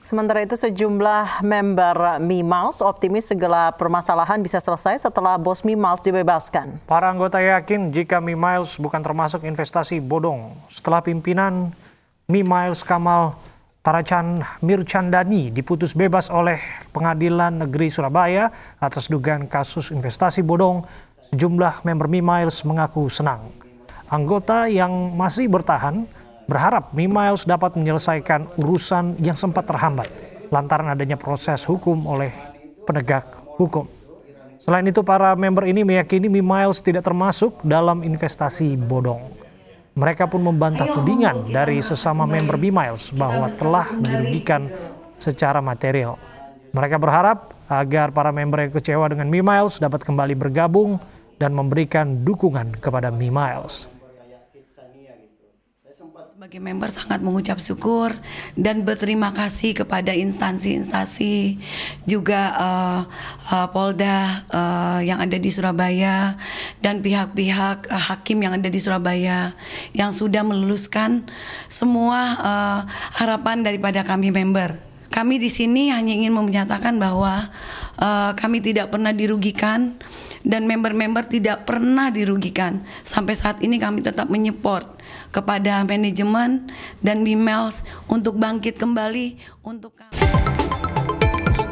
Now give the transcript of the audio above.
Sementara itu sejumlah member Mimals optimis segala permasalahan bisa selesai setelah bos Mimals dibebaskan. Para anggota yakin jika Mimals bukan termasuk investasi bodong. Setelah pimpinan Mimals Kamal Tarachan Mirchandani diputus bebas oleh Pengadilan Negeri Surabaya atas dugaan kasus investasi bodong, sejumlah member Mimals mengaku senang. Anggota yang masih bertahan berharap Mimiles dapat menyelesaikan urusan yang sempat terhambat lantaran adanya proses hukum oleh penegak hukum. Selain itu, para member ini meyakini Mimiles tidak termasuk dalam investasi bodong. Mereka pun membantah tudingan dari sesama member Mimiles bahwa telah dirugikan secara material. Mereka berharap agar para member yang kecewa dengan Mimiles dapat kembali bergabung dan memberikan dukungan kepada Mimiles sebagai member sangat mengucap syukur dan berterima kasih kepada instansi-instansi juga uh, uh, Polda uh, yang ada di Surabaya dan pihak-pihak uh, hakim yang ada di Surabaya yang sudah meluluskan semua uh, harapan daripada kami member kami di sini hanya ingin menyatakan bahwa uh, kami tidak pernah dirugikan dan member-member tidak pernah dirugikan. Sampai saat ini kami tetap menyupport kepada manajemen dan Bimels untuk bangkit kembali untuk kami.